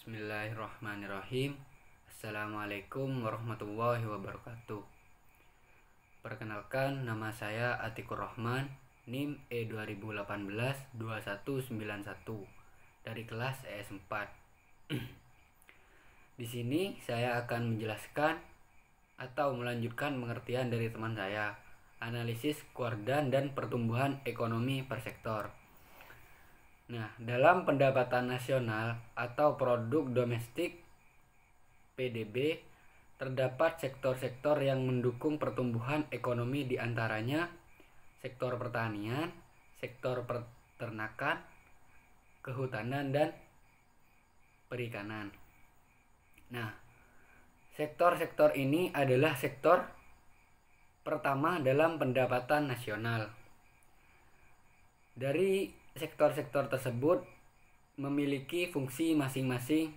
Bismillahirrahmanirrahim Assalamualaikum warahmatullahi wabarakatuh Perkenalkan nama saya Atikur Rahman NIM E2018-2191 Dari kelas ES4 Di sini saya akan menjelaskan Atau melanjutkan pengertian dari teman saya Analisis kuardan dan pertumbuhan ekonomi per sektor Nah, dalam pendapatan nasional atau produk domestik PDB terdapat sektor-sektor yang mendukung pertumbuhan ekonomi di antaranya sektor pertanian, sektor peternakan, kehutanan dan perikanan. Nah, sektor-sektor ini adalah sektor pertama dalam pendapatan nasional. Dari sektor-sektor tersebut memiliki fungsi masing-masing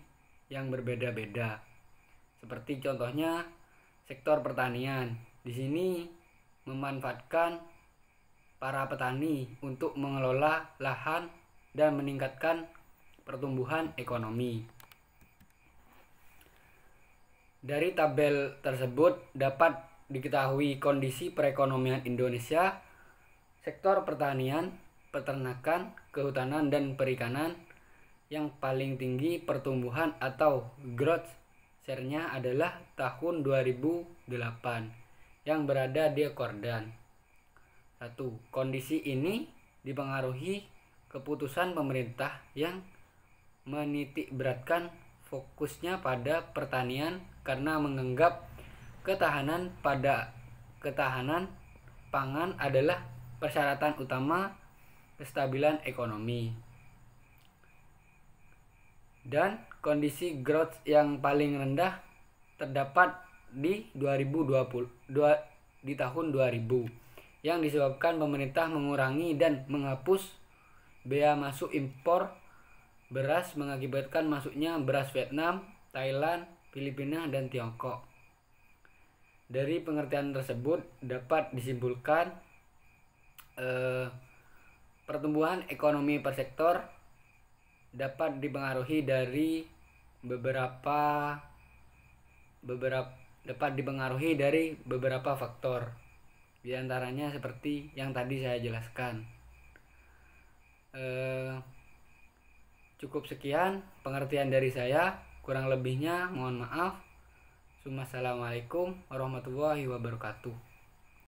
yang berbeda-beda. Seperti contohnya sektor pertanian. Di sini memanfaatkan para petani untuk mengelola lahan dan meningkatkan pertumbuhan ekonomi. Dari tabel tersebut dapat diketahui kondisi perekonomian Indonesia, sektor pertanian peternakan, kehutanan dan perikanan. Yang paling tinggi pertumbuhan atau growth share-nya adalah tahun 2008 yang berada di Kordan. Satu Kondisi ini dipengaruhi keputusan pemerintah yang menitik beratkan fokusnya pada pertanian karena menganggap ketahanan pada ketahanan pangan adalah persyaratan utama kestabilan ekonomi. Dan kondisi growth yang paling rendah terdapat di 2020 dua, di tahun 2000 yang disebabkan pemerintah mengurangi dan menghapus bea masuk impor beras mengakibatkan masuknya beras Vietnam, Thailand, Filipina, dan Tiongkok. Dari pengertian tersebut dapat disimpulkan eh, Pertumbuhan ekonomi per sektor dapat dipengaruhi dari beberapa beberapa dapat dipengaruhi dari beberapa faktor diantaranya seperti yang tadi saya jelaskan eh, cukup sekian pengertian dari saya kurang lebihnya mohon maaf Assalamualaikum warahmatullahi wabarakatuh